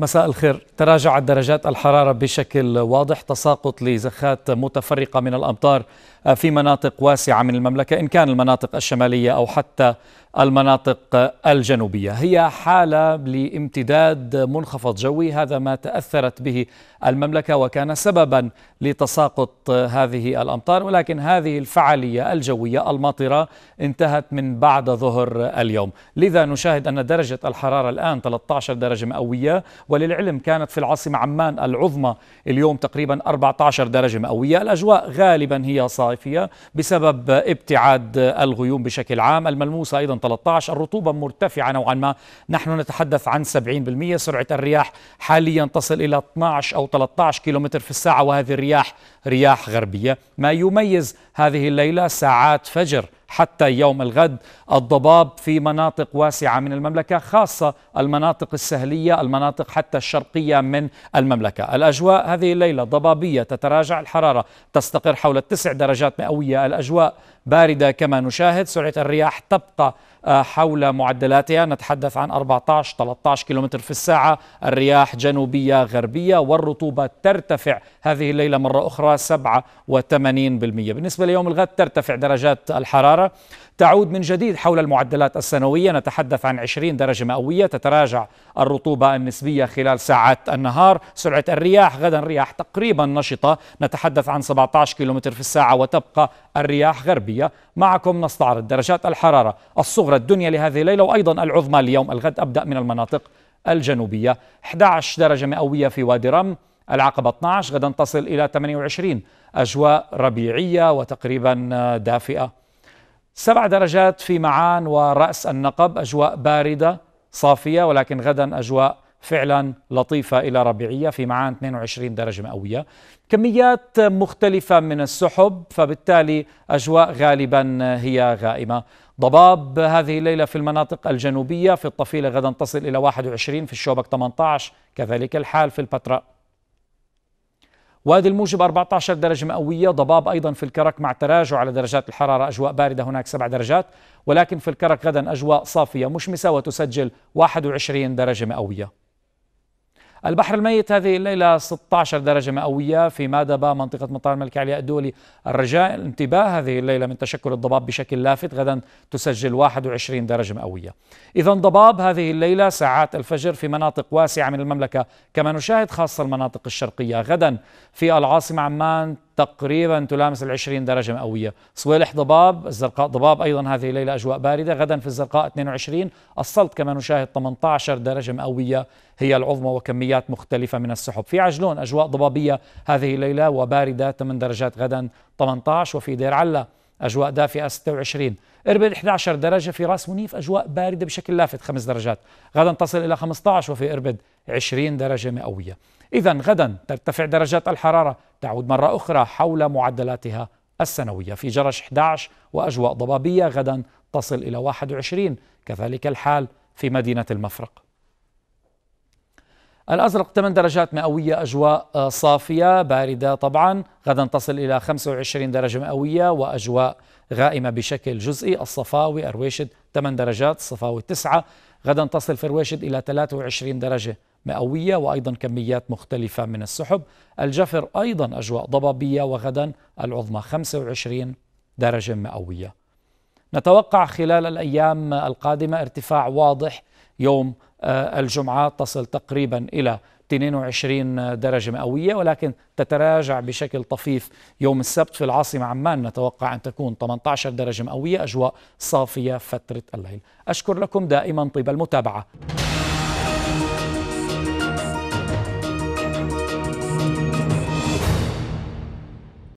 مساء الخير تراجعت درجات الحرارة بشكل واضح تساقط لزخات متفرقة من الأمطار في مناطق واسعة من المملكة إن كان المناطق الشمالية أو حتى المناطق الجنوبية هي حالة لامتداد منخفض جوي هذا ما تأثرت به المملكة وكان سببا لتساقط هذه الأمطار ولكن هذه الفعالية الجوية الماطرة انتهت من بعد ظهر اليوم لذا نشاهد أن درجة الحرارة الآن 13 درجة مئوية وللعلم كانت في العاصمة عمان العظمى اليوم تقريبا 14 درجة مئوية الأجواء غالبا هي صافية بسبب ابتعاد الغيوم بشكل عام الملموسة أيضا 13 الرطوبة مرتفعة نوعا ما نحن نتحدث عن 70% سرعة الرياح حاليا تصل إلى 12 أو 13 كيلومتر في الساعة وهذه الرياح رياح غربية ما يميز هذه الليلة ساعات فجر حتى يوم الغد الضباب في مناطق واسعة من المملكة خاصة المناطق السهلية المناطق حتى الشرقية من المملكة الأجواء هذه الليلة ضبابية تتراجع الحرارة تستقر حول التسع درجات مئوية الأجواء باردة كما نشاهد سرعة الرياح تبقى آه، حول معدلاتها نتحدث عن 14 13 كيلومتر في الساعة الرياح جنوبية غربية والرطوبة ترتفع هذه الليلة مرة أخرى 87% بالنسبة ليوم الغد ترتفع درجات الحرارة الحرارة تعود من جديد حول المعدلات السنوية نتحدث عن 20 درجة مئوية تتراجع الرطوبة النسبية خلال ساعات النهار سرعة الرياح غدا رياح تقريبا نشطة نتحدث عن 17 كيلومتر في الساعة وتبقى الرياح غربية معكم نستعرض درجات الحرارة الصغرى الدنيا لهذه الليلة وأيضا العظمى اليوم الغد أبدأ من المناطق الجنوبية 11 درجة مئوية في وادي رم العقبة 12 غدا تصل إلى 28 أجواء ربيعية وتقريبا دافئة سبع درجات في معان ورأس النقب أجواء باردة صافية ولكن غدا أجواء فعلا لطيفة إلى ربيعية في معان 22 درجة مئوية كميات مختلفة من السحب فبالتالي أجواء غالبا هي غائمة ضباب هذه الليلة في المناطق الجنوبية في الطفيلة غدا تصل إلى 21 في الشوبك 18 كذلك الحال في البتراء وادي الموجب 14 درجة مئوية ضباب أيضا في الكرك مع تراجع على درجات الحرارة أجواء باردة هناك 7 درجات ولكن في الكرك غدا أجواء صافية مشمسة وتسجل 21 درجة مئوية البحر الميت هذه الليلة 16 درجة مئوية في مادبا منطقة مطار الملك علي الدولي الرجاء الانتباه هذه الليلة من تشكل الضباب بشكل لافت غدا تسجل 21 درجة مئوية إذا ضباب هذه الليلة ساعات الفجر في مناطق واسعة من المملكة كما نشاهد خاصة المناطق الشرقية غدا في العاصمة عمان تقريبا تلامس العشرين درجة مئوية صويلح ضباب الزرقاء ضباب أيضا هذه الليلة أجواء باردة غدا في الزرقاء 22 السلط كما نشاهد 18 درجة مئوية هي العظمى وكميات مختلفة من السحب في عجلون أجواء ضبابية هذه الليلة وباردة 8 درجات غدا 18 وفي دير علا أجواء دافئة 26 إربد 11 درجة في راس منيف أجواء باردة بشكل لافت 5 درجات غدا تصل إلى 15 وفي إربد 20 درجة مئوية إذا غدا ترتفع درجات الحرارة تعود مرة أخرى حول معدلاتها السنوية في جرش 11 وأجواء ضبابية غدا تصل إلى 21 كذلك الحال في مدينة المفرق الأزرق 8 درجات مئوية أجواء آه، صافية باردة طبعا غدا تصل إلى 25 درجة مئوية وأجواء غائمة بشكل جزئي الصفاوي أرويشد 8 درجات الصفاوي 9 غدا تصل في رويشد إلى 23 درجة مئوية وأيضا كميات مختلفة من السحب الجفر أيضا أجواء ضبابية وغدا العظمى 25 درجة مئوية نتوقع خلال الأيام القادمة ارتفاع واضح يوم آه، الجمعة تصل تقريبا إلى 22 درجة مئوية ولكن تتراجع بشكل طفيف يوم السبت في العاصمة عمان نتوقع أن تكون 18 درجة مئوية أجواء صافية فترة الليل أشكر لكم دائما طيب المتابعة